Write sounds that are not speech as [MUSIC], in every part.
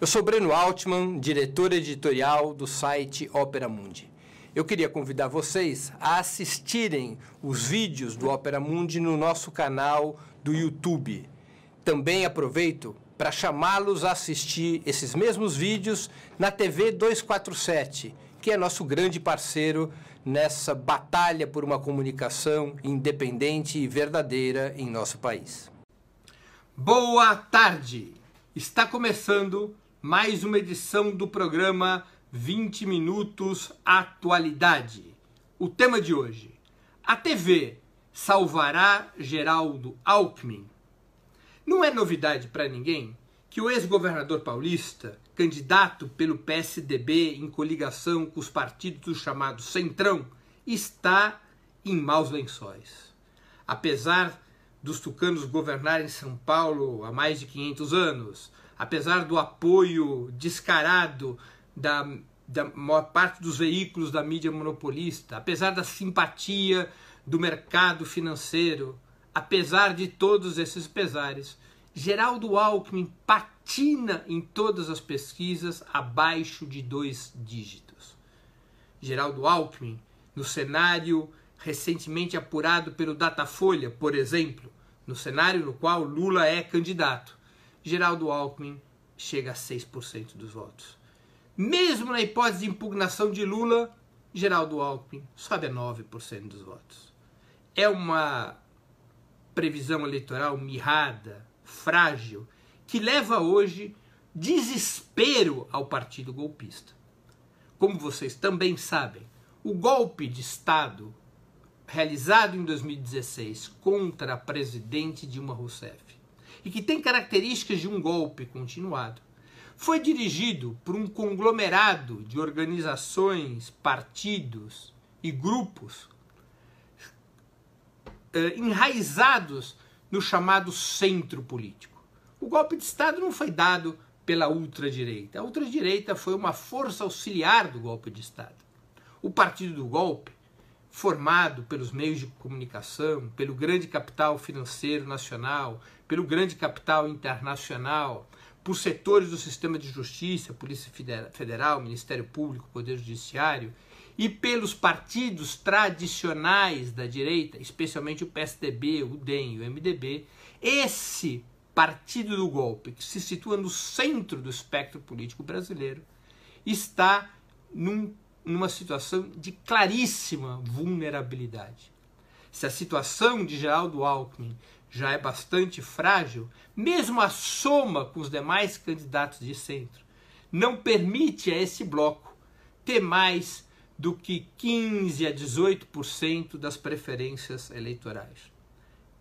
Eu sou Breno Altman, diretor editorial do site Opera Mundi. Eu queria convidar vocês a assistirem os vídeos do Opera Mundi no nosso canal do YouTube. Também aproveito para chamá-los a assistir esses mesmos vídeos na TV 247, que é nosso grande parceiro nessa batalha por uma comunicação independente e verdadeira em nosso país. Boa tarde! Está começando mais uma edição do programa 20 Minutos Atualidade. O tema de hoje: A TV salvará Geraldo Alckmin? Não é novidade para ninguém que o ex-governador paulista, candidato pelo PSDB em coligação com os partidos do chamado Centrão, está em maus lençóis. Apesar dos tucanos governarem São Paulo há mais de 500 anos, apesar do apoio descarado da, da maior parte dos veículos da mídia monopolista, apesar da simpatia do mercado financeiro, apesar de todos esses pesares, Geraldo Alckmin patina em todas as pesquisas abaixo de dois dígitos. Geraldo Alckmin, no cenário recentemente apurado pelo Datafolha, por exemplo, no cenário no qual Lula é candidato, Geraldo Alckmin chega a 6% dos votos. Mesmo na hipótese de impugnação de Lula, Geraldo Alckmin sobe a 9% dos votos. É uma previsão eleitoral mirrada, frágil, que leva hoje desespero ao partido golpista. Como vocês também sabem, o golpe de Estado realizado em 2016 contra a presidente Dilma Rousseff e que tem características de um golpe continuado, foi dirigido por um conglomerado de organizações, partidos e grupos eh, enraizados no chamado centro político. O golpe de Estado não foi dado pela ultradireita. A ultradireita foi uma força auxiliar do golpe de Estado. O partido do golpe formado pelos meios de comunicação, pelo grande capital financeiro nacional, pelo grande capital internacional, por setores do sistema de justiça, Polícia Federal, Ministério Público, Poder Judiciário, e pelos partidos tradicionais da direita, especialmente o PSDB, o DEM e o MDB, esse partido do golpe, que se situa no centro do espectro político brasileiro, está num numa situação de claríssima vulnerabilidade. Se a situação de Geraldo Alckmin já é bastante frágil, mesmo a soma com os demais candidatos de centro não permite a esse bloco ter mais do que 15 a 18% das preferências eleitorais.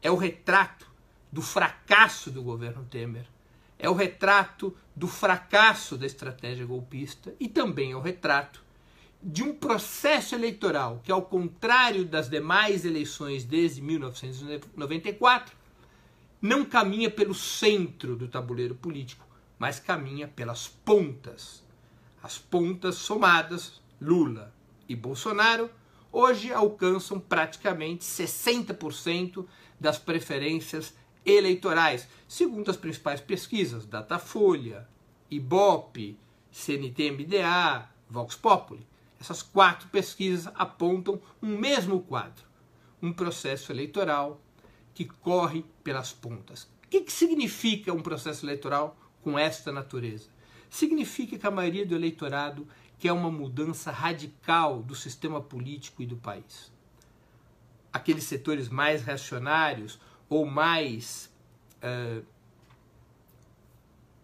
É o retrato do fracasso do governo Temer, é o retrato do fracasso da estratégia golpista e também é o retrato de um processo eleitoral que, ao contrário das demais eleições desde 1994, não caminha pelo centro do tabuleiro político, mas caminha pelas pontas. As pontas somadas, Lula e Bolsonaro, hoje alcançam praticamente 60% das preferências eleitorais, segundo as principais pesquisas, Datafolha, Ibope, CNTMDA, mda Vox Populi. Essas quatro pesquisas apontam um mesmo quadro, um processo eleitoral que corre pelas pontas. O que, que significa um processo eleitoral com esta natureza? Significa que a maioria do eleitorado quer uma mudança radical do sistema político e do país. Aqueles setores mais reacionários ou mais eh,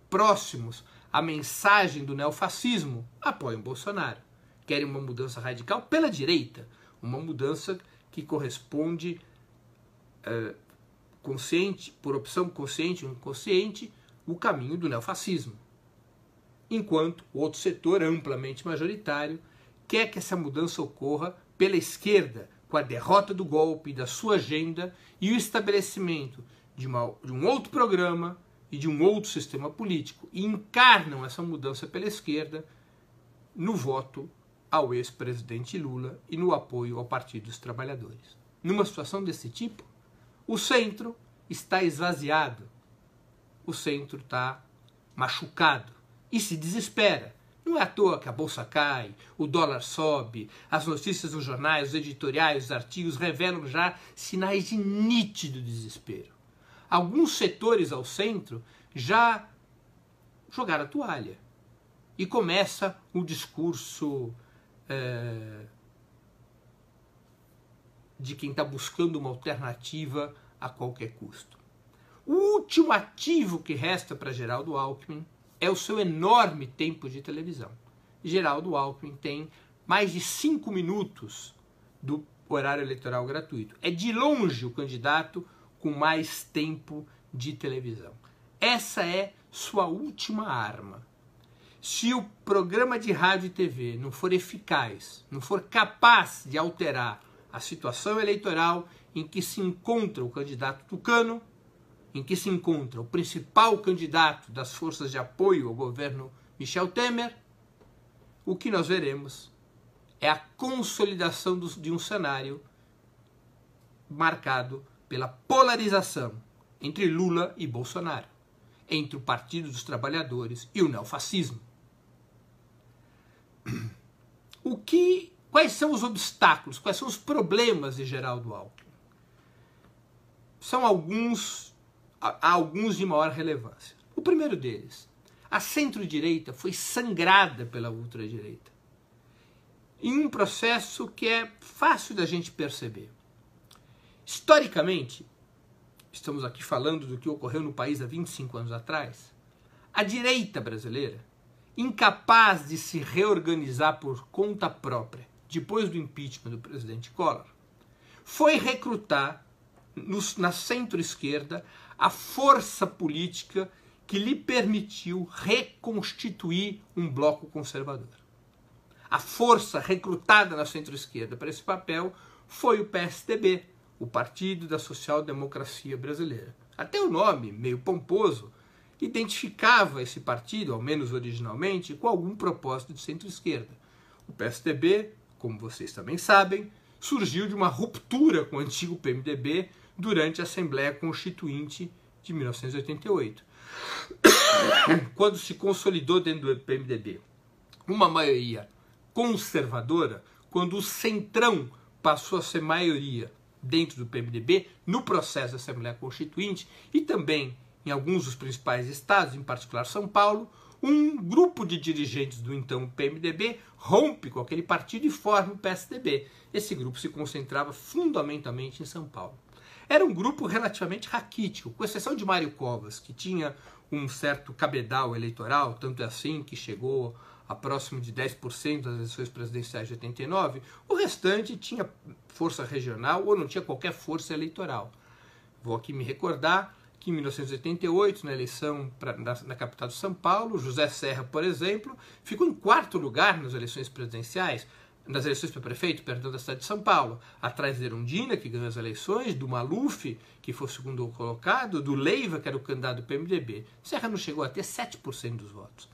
próximos à mensagem do neofascismo apoiam Bolsonaro querem uma mudança radical pela direita, uma mudança que corresponde é, consciente, por opção consciente ou inconsciente, o caminho do neofascismo. Enquanto o outro setor, amplamente majoritário, quer que essa mudança ocorra pela esquerda, com a derrota do golpe, da sua agenda e o estabelecimento de, uma, de um outro programa e de um outro sistema político. E encarnam essa mudança pela esquerda no voto ao ex-presidente Lula e no apoio ao Partido dos Trabalhadores. Numa situação desse tipo, o centro está esvaziado, o centro está machucado e se desespera. Não é à toa que a bolsa cai, o dólar sobe, as notícias dos jornais, os editoriais, os artigos revelam já sinais de nítido desespero. Alguns setores ao centro já jogaram a toalha e começa o discurso é, de quem está buscando uma alternativa a qualquer custo. O último ativo que resta para Geraldo Alckmin é o seu enorme tempo de televisão. Geraldo Alckmin tem mais de cinco minutos do horário eleitoral gratuito. É de longe o candidato com mais tempo de televisão. Essa é sua última arma se o programa de rádio e TV não for eficaz, não for capaz de alterar a situação eleitoral em que se encontra o candidato tucano, em que se encontra o principal candidato das forças de apoio ao governo Michel Temer, o que nós veremos é a consolidação de um cenário marcado pela polarização entre Lula e Bolsonaro, entre o Partido dos Trabalhadores e o neofascismo. O que, quais são os obstáculos, quais são os problemas de Geraldo Alckmin? São alguns, há alguns de maior relevância. O primeiro deles, a centro-direita foi sangrada pela ultradireita. Em um processo que é fácil da gente perceber. Historicamente, estamos aqui falando do que ocorreu no país há 25 anos atrás, a direita brasileira incapaz de se reorganizar por conta própria depois do impeachment do presidente Collor, foi recrutar no, na centro-esquerda a força política que lhe permitiu reconstituir um bloco conservador. A força recrutada na centro-esquerda para esse papel foi o PSDB, o Partido da Social Democracia Brasileira. Até o nome, meio pomposo, identificava esse partido, ao menos originalmente, com algum propósito de centro-esquerda. O PSDB, como vocês também sabem, surgiu de uma ruptura com o antigo PMDB durante a Assembleia Constituinte de 1988, [COUGHS] quando se consolidou dentro do PMDB uma maioria conservadora, quando o centrão passou a ser maioria dentro do PMDB no processo da Assembleia Constituinte e também em alguns dos principais estados, em particular São Paulo, um grupo de dirigentes do então PMDB rompe com aquele partido e forma o PSDB. Esse grupo se concentrava fundamentalmente em São Paulo. Era um grupo relativamente raquítico, com exceção de Mário Covas, que tinha um certo cabedal eleitoral, tanto é assim que chegou a próximo de 10% das eleições presidenciais de 89, o restante tinha força regional ou não tinha qualquer força eleitoral. Vou aqui me recordar que em 1988, na eleição pra, na, na capital de São Paulo, José Serra, por exemplo, ficou em quarto lugar nas eleições presidenciais, nas eleições para prefeito, perdão, da cidade de São Paulo, atrás de Erundina, que ganhou as eleições, do Maluf, que foi o segundo colocado, do Leiva, que era o candidato do PMDB. Serra não chegou a ter 7% dos votos.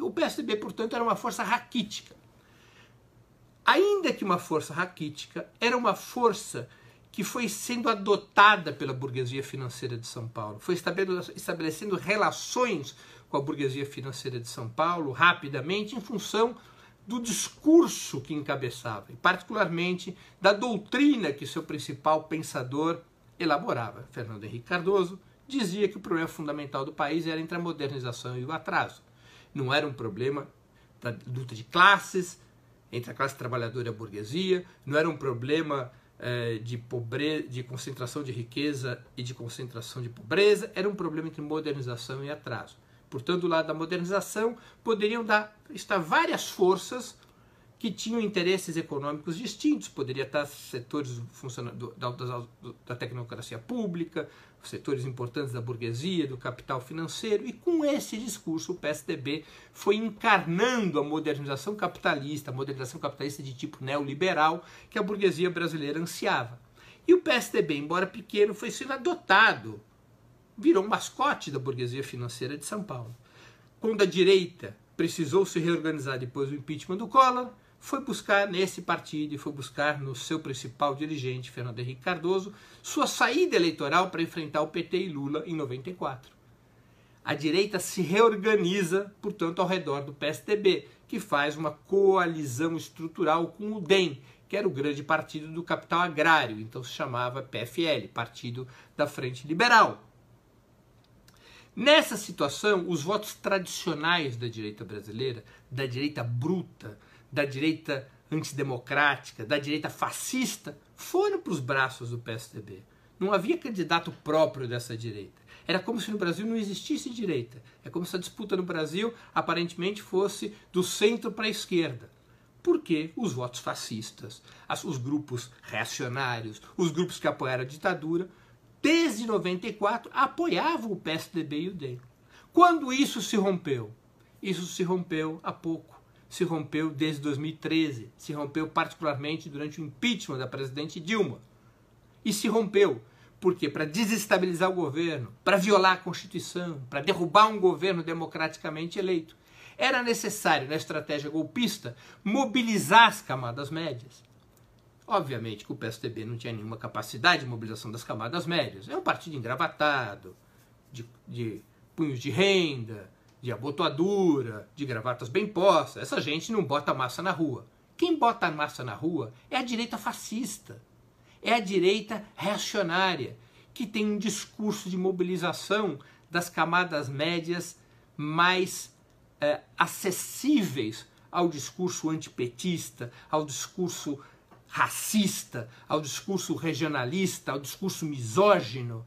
O PSDB, portanto, era uma força raquítica. Ainda que uma força raquítica, era uma força que foi sendo adotada pela burguesia financeira de São Paulo. Foi estabelecendo relações com a burguesia financeira de São Paulo rapidamente em função do discurso que encabeçava, e particularmente da doutrina que seu principal pensador elaborava. Fernando Henrique Cardoso dizia que o problema fundamental do país era entre a modernização e o atraso. Não era um problema da luta de classes, entre a classe trabalhadora e a burguesia, não era um problema é, de, pobreza, de concentração de riqueza e de concentração de pobreza, era um problema entre modernização e atraso. Portanto, do lado da modernização, poderiam dar, estar várias forças que tinham interesses econômicos distintos. Poderia estar setores da, da, da tecnocracia pública, setores importantes da burguesia, do capital financeiro, e com esse discurso o PSDB foi encarnando a modernização capitalista, a modernização capitalista de tipo neoliberal que a burguesia brasileira ansiava. E o PSDB, embora pequeno, foi sendo adotado, virou um mascote da burguesia financeira de São Paulo. Quando a direita precisou se reorganizar depois do impeachment do Collor, foi buscar nesse partido e foi buscar no seu principal dirigente, Fernando Henrique Cardoso, sua saída eleitoral para enfrentar o PT e Lula em 94. A direita se reorganiza, portanto, ao redor do PSDB, que faz uma coalizão estrutural com o DEM, que era o grande partido do capital agrário, então se chamava PFL, Partido da Frente Liberal. Nessa situação, os votos tradicionais da direita brasileira, da direita bruta, da direita antidemocrática, da direita fascista, foram para os braços do PSDB. Não havia candidato próprio dessa direita. Era como se no Brasil não existisse direita. É como se a disputa no Brasil aparentemente fosse do centro para a esquerda. Porque os votos fascistas, os grupos reacionários, os grupos que apoiaram a ditadura, desde 94 apoiavam o PSDB e o DEM. Quando isso se rompeu? Isso se rompeu há pouco se rompeu desde 2013, se rompeu particularmente durante o impeachment da presidente Dilma. E se rompeu, porque para desestabilizar o governo, para violar a Constituição, para derrubar um governo democraticamente eleito, era necessário, na estratégia golpista, mobilizar as camadas médias. Obviamente que o PSDB não tinha nenhuma capacidade de mobilização das camadas médias. É um partido engravatado, de, de punhos de renda, de abotoadura, de gravatas bem postas. Essa gente não bota massa na rua. Quem bota massa na rua é a direita fascista, é a direita reacionária, que tem um discurso de mobilização das camadas médias mais é, acessíveis ao discurso antipetista, ao discurso racista, ao discurso regionalista, ao discurso misógino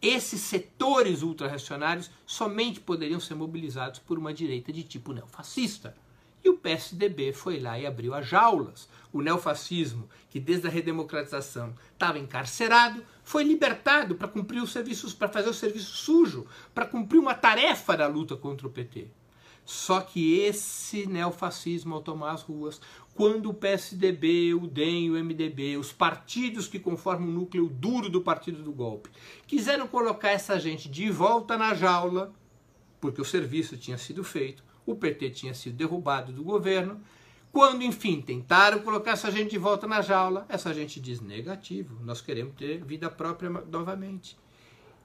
esses setores ultrarreacionários somente poderiam ser mobilizados por uma direita de tipo neofascista. E o PSDB foi lá e abriu as jaulas. O neofascismo, que desde a redemocratização estava encarcerado, foi libertado para cumprir os serviços, para fazer o serviço sujo, para cumprir uma tarefa da luta contra o PT. Só que esse neofascismo ao tomar as ruas, quando o PSDB, o DEM, o MDB, os partidos que conformam o núcleo duro do partido do golpe, quiseram colocar essa gente de volta na jaula, porque o serviço tinha sido feito, o PT tinha sido derrubado do governo. Quando, enfim, tentaram colocar essa gente de volta na jaula, essa gente diz negativo, nós queremos ter vida própria novamente.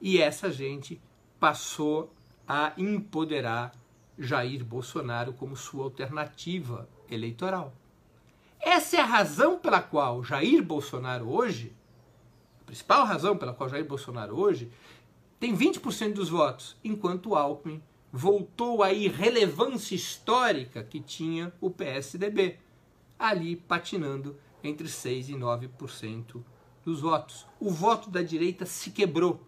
E essa gente passou a empoderar Jair Bolsonaro como sua alternativa eleitoral. Essa é a razão pela qual Jair Bolsonaro hoje, a principal razão pela qual Jair Bolsonaro hoje, tem 20% dos votos, enquanto Alckmin voltou à irrelevância histórica que tinha o PSDB, ali patinando entre 6% e 9% dos votos. O voto da direita se quebrou.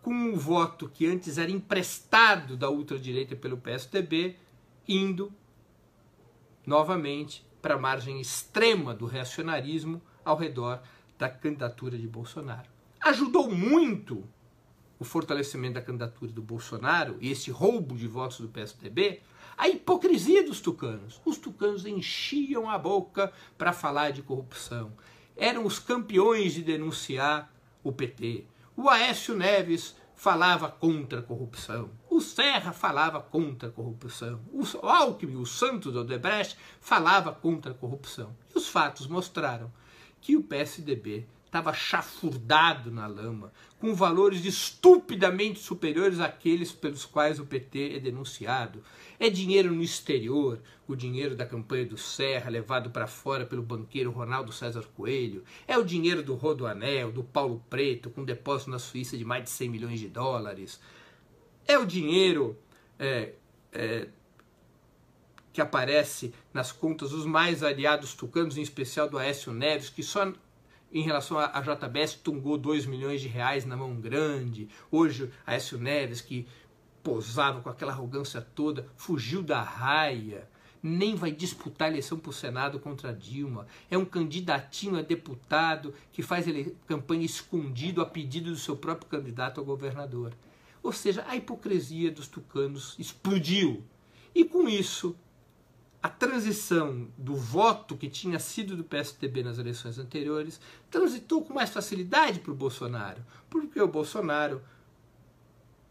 Com um voto que antes era emprestado da ultradireita pelo PSDB, indo novamente para a margem extrema do reacionarismo ao redor da candidatura de Bolsonaro. Ajudou muito o fortalecimento da candidatura do Bolsonaro e esse roubo de votos do PSDB, a hipocrisia dos tucanos. Os tucanos enchiam a boca para falar de corrupção. Eram os campeões de denunciar o PT. O Aécio Neves falava contra a corrupção. O Serra falava contra a corrupção. O Alckmin, o Santos Odebrecht, falava contra a corrupção. E os fatos mostraram que o PSDB estava chafurdado na lama, com valores estupidamente superiores àqueles pelos quais o PT é denunciado. É dinheiro no exterior, o dinheiro da campanha do Serra, levado para fora pelo banqueiro Ronaldo César Coelho. É o dinheiro do Rodoanel, do Paulo Preto, com depósito na Suíça de mais de 100 milhões de dólares. É o dinheiro é, é, que aparece nas contas dos mais aliados tucanos, em especial do Aécio Neves, que só em relação à JBS tungou 2 milhões de reais na mão grande. Hoje, Aécio Neves, que posava com aquela arrogância toda, fugiu da raia nem vai disputar eleição para o Senado contra Dilma. É um candidatinho a deputado que faz campanha escondido a pedido do seu próprio candidato a governador. Ou seja, a hipocrisia dos tucanos explodiu. E com isso, a transição do voto que tinha sido do PSDB nas eleições anteriores transitou com mais facilidade para o Bolsonaro, porque o Bolsonaro,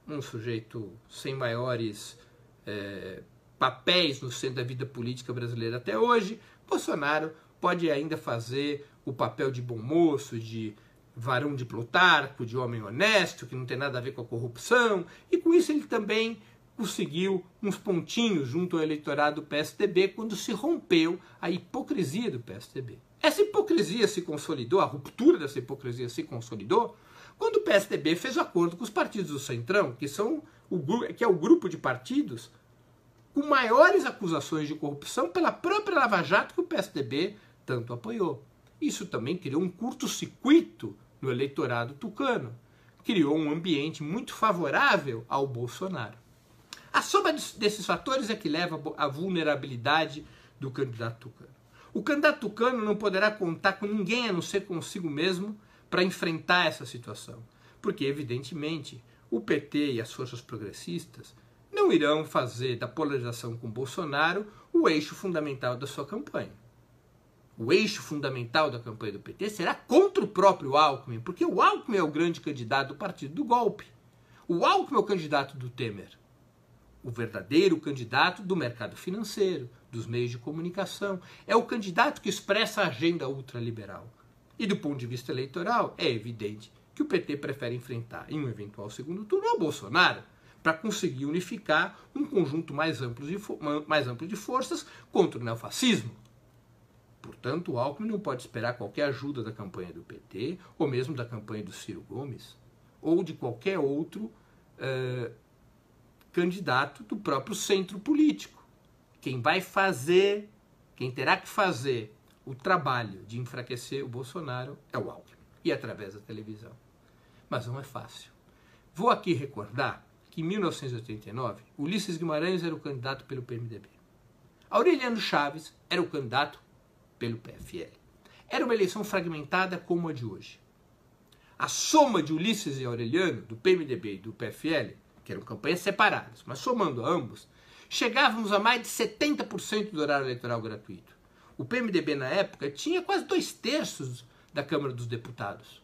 um sujeito sem maiores é, papéis no centro da vida política brasileira até hoje, Bolsonaro pode ainda fazer o papel de bom moço, de varão de Plutarco, de homem honesto, que não tem nada a ver com a corrupção, e com isso ele também conseguiu uns pontinhos junto ao eleitorado do PSDB quando se rompeu a hipocrisia do PSDB. Essa hipocrisia se consolidou, a ruptura dessa hipocrisia se consolidou quando o PSDB fez acordo com os partidos do Centrão, que são o que é o grupo de partidos com maiores acusações de corrupção pela própria Lava Jato que o PSDB tanto apoiou. Isso também criou um curto-circuito no eleitorado tucano, criou um ambiente muito favorável ao Bolsonaro. A soma desses fatores é que leva à vulnerabilidade do candidato tucano. O candidato tucano não poderá contar com ninguém a não ser consigo mesmo para enfrentar essa situação, porque, evidentemente, o PT e as forças progressistas não irão fazer da polarização com Bolsonaro o eixo fundamental da sua campanha o eixo fundamental da campanha do PT será contra o próprio Alckmin, porque o Alckmin é o grande candidato do partido do golpe. O Alckmin é o candidato do Temer, o verdadeiro candidato do mercado financeiro, dos meios de comunicação. É o candidato que expressa a agenda ultraliberal. E do ponto de vista eleitoral, é evidente que o PT prefere enfrentar em um eventual segundo turno o Bolsonaro para conseguir unificar um conjunto mais amplo de, mais amplo de forças contra o neofascismo. Portanto, o Alckmin não pode esperar qualquer ajuda da campanha do PT, ou mesmo da campanha do Ciro Gomes, ou de qualquer outro uh, candidato do próprio centro político. Quem vai fazer, quem terá que fazer o trabalho de enfraquecer o Bolsonaro é o Alckmin, e através da televisão. Mas não é fácil. Vou aqui recordar que em 1989, Ulisses Guimarães era o candidato pelo PMDB. Aureliano Chaves era o candidato pelo PFL. Era uma eleição fragmentada como a de hoje. A soma de Ulisses e Aureliano, do PMDB e do PFL, que eram campanhas separadas, mas somando ambos, chegávamos a mais de 70% do horário eleitoral gratuito. O PMDB, na época, tinha quase dois terços da Câmara dos Deputados.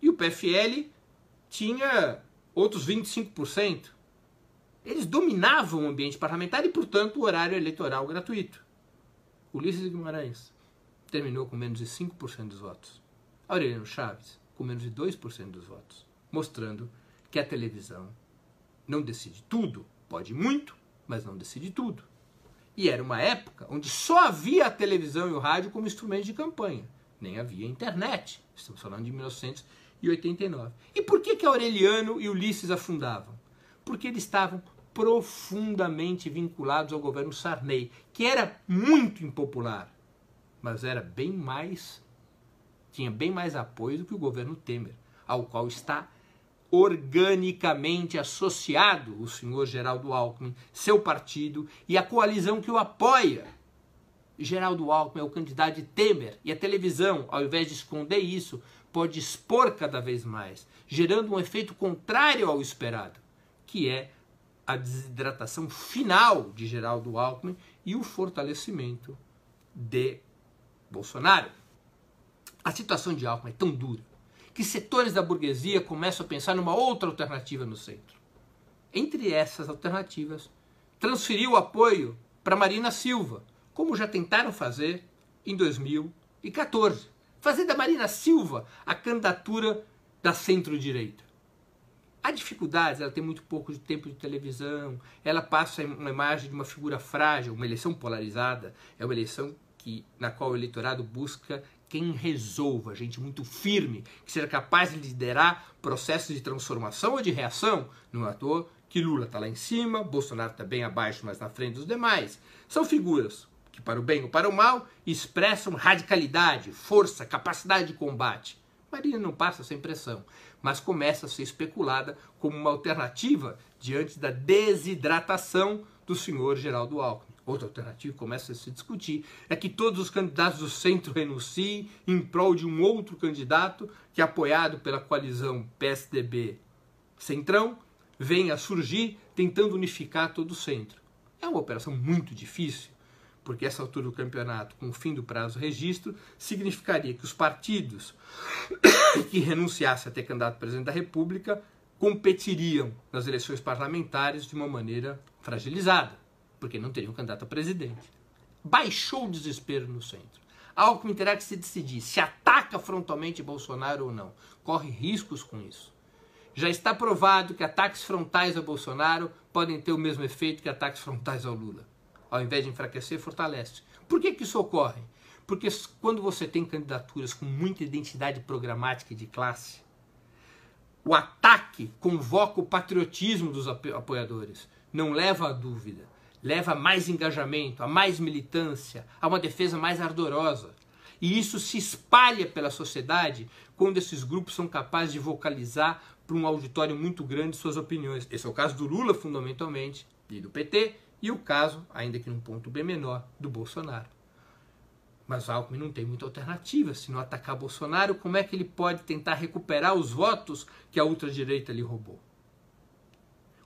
E o PFL tinha outros 25%. Eles dominavam o ambiente parlamentar e, portanto, o horário eleitoral gratuito. Ulisses Guimarães terminou com menos de 5% dos votos. Aureliano Chaves, com menos de 2% dos votos, mostrando que a televisão não decide tudo, pode muito, mas não decide tudo. E era uma época onde só havia a televisão e o rádio como instrumentos de campanha, nem havia internet. Estamos falando de 1989. E por que que Aureliano e Ulisses afundavam? Porque eles estavam profundamente vinculados ao governo Sarney, que era muito impopular, mas era bem mais tinha bem mais apoio do que o governo Temer, ao qual está organicamente associado o senhor Geraldo Alckmin, seu partido e a coalizão que o apoia. Geraldo Alckmin é o candidato de Temer e a televisão, ao invés de esconder isso, pode expor cada vez mais, gerando um efeito contrário ao esperado, que é a desidratação final de Geraldo Alckmin e o fortalecimento de Bolsonaro. A situação de Alckmin é tão dura que setores da burguesia começam a pensar numa outra alternativa no centro. Entre essas alternativas, transferir o apoio para Marina Silva, como já tentaram fazer em 2014. Fazer da Marina Silva a candidatura da centro-direita. Há dificuldades, ela tem muito pouco de tempo de televisão, ela passa uma imagem de uma figura frágil, uma eleição polarizada, é uma eleição que, na qual o eleitorado busca quem resolva, gente muito firme, que seja capaz de liderar processos de transformação ou de reação. Não é à toa que Lula está lá em cima, Bolsonaro está bem abaixo, mas na frente dos demais. São figuras que, para o bem ou para o mal, expressam radicalidade, força, capacidade de combate. Marina não passa essa impressão, mas começa a ser especulada como uma alternativa diante da desidratação do senhor Geraldo Alckmin. Outra alternativa que começa a se discutir é que todos os candidatos do centro renunciem em prol de um outro candidato que, apoiado pela coalizão PSDB-Centrão, venha a surgir tentando unificar todo o centro. É uma operação muito difícil, porque essa altura do campeonato, com o fim do prazo registro, significaria que os partidos [COUGHS] que renunciassem a ter candidato a presidente da República competiriam nas eleições parlamentares de uma maneira fragilizada, porque não teriam candidato a presidente. Baixou o desespero no centro. Alckmin terá que se decidir se ataca frontalmente Bolsonaro ou não. Corre riscos com isso. Já está provado que ataques frontais a Bolsonaro podem ter o mesmo efeito que ataques frontais ao Lula ao invés de enfraquecer, fortalece. Por que, que isso ocorre? Porque quando você tem candidaturas com muita identidade programática e de classe, o ataque convoca o patriotismo dos apoiadores, não leva à dúvida, leva a mais engajamento, a mais militância, a uma defesa mais ardorosa. E isso se espalha pela sociedade quando esses grupos são capazes de vocalizar para um auditório muito grande suas opiniões. Esse é o caso do Lula, fundamentalmente, e do PT, e o caso, ainda que num ponto bem menor, do Bolsonaro. Mas Alckmin não tem muita alternativa. Se não atacar Bolsonaro, como é que ele pode tentar recuperar os votos que a ultradireita lhe roubou?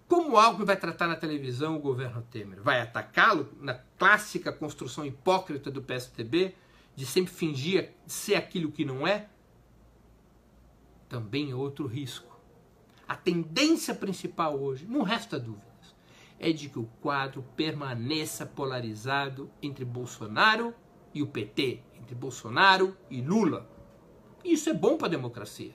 Como Alckmin vai tratar na televisão o governo Temer? Vai atacá-lo na clássica construção hipócrita do PSTB? de sempre fingir ser aquilo que não é, também é outro risco. A tendência principal hoje, não resta dúvidas, é de que o quadro permaneça polarizado entre Bolsonaro e o PT, entre Bolsonaro e Lula. Isso é bom para a democracia.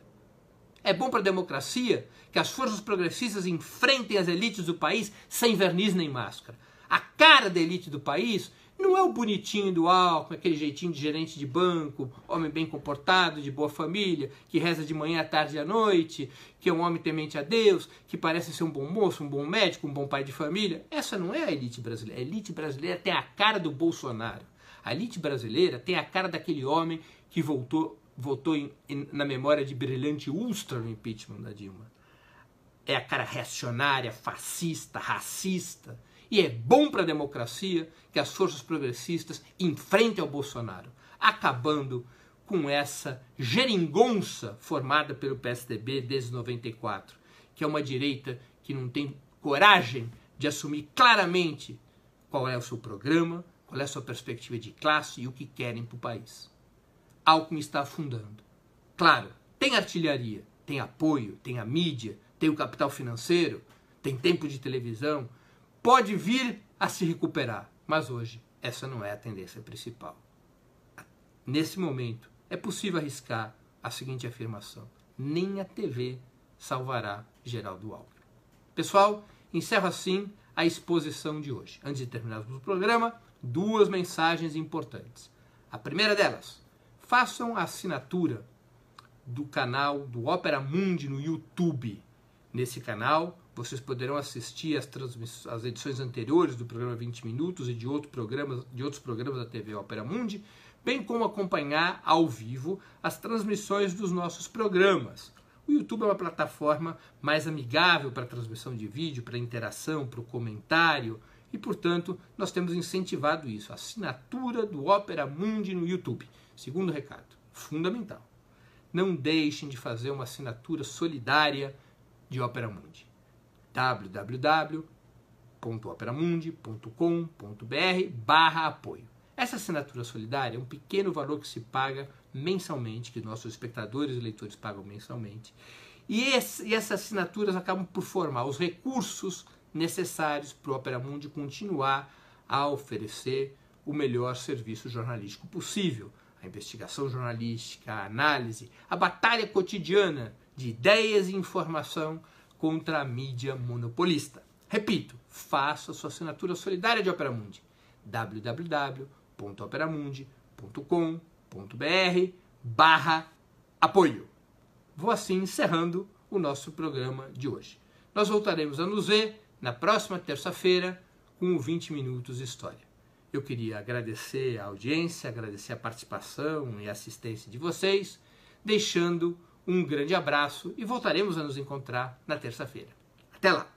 É bom para a democracia que as forças progressistas enfrentem as elites do país sem verniz nem máscara. A cara da elite do país não é o bonitinho do álcool, aquele jeitinho de gerente de banco, homem bem comportado, de boa família, que reza de manhã, à tarde e à noite, que é um homem temente a Deus, que parece ser um bom moço, um bom médico, um bom pai de família. Essa não é a elite brasileira. A elite brasileira tem a cara do Bolsonaro. A elite brasileira tem a cara daquele homem que voltou, votou na memória de brilhante ultra no impeachment da Dilma. É a cara reacionária, fascista, racista e é bom para a democracia que as forças progressistas enfrentem o Bolsonaro, acabando com essa geringonça formada pelo PSDB desde 94, que é uma direita que não tem coragem de assumir claramente qual é o seu programa, qual é a sua perspectiva de classe e o que querem para o país. Alckmin está afundando. Claro, tem artilharia, tem apoio, tem a mídia, tem o capital financeiro, tem tempo de televisão, pode vir a se recuperar, mas hoje essa não é a tendência principal. Nesse momento, é possível arriscar a seguinte afirmação: nem a TV salvará Geraldo Alckmin. Pessoal, encerro assim a exposição de hoje. Antes de terminarmos o programa, duas mensagens importantes. A primeira delas, façam a assinatura do canal do Opera Mundi no YouTube. Nesse canal, vocês poderão assistir as, as edições anteriores do programa 20 Minutos e de, outro programa, de outros programas da TV Opera Mundi, bem como acompanhar ao vivo as transmissões dos nossos programas. O YouTube é uma plataforma mais amigável para transmissão de vídeo, para interação, para o comentário e, portanto, nós temos incentivado isso. A assinatura do Opera Mundi no YouTube. Segundo recado, fundamental. Não deixem de fazer uma assinatura solidária de Opera Mundi www.operamundi.com.br barra apoio. Essa assinatura solidária é um pequeno valor que se paga mensalmente, que nossos espectadores e leitores pagam mensalmente. E, esse, e essas assinaturas acabam por formar os recursos necessários para o Opera Mundi continuar a oferecer o melhor serviço jornalístico possível. A investigação jornalística, a análise, a batalha cotidiana de ideias e informação contra a mídia monopolista. Repito, faça sua assinatura solidária de Opera Mundi. www.operamundi.com.br barra apoio. Vou assim encerrando o nosso programa de hoje. Nós voltaremos a nos ver na próxima terça-feira com 20 Minutos de História. Eu queria agradecer a audiência, agradecer a participação e assistência de vocês, deixando um grande abraço e voltaremos a nos encontrar na terça-feira. Até lá!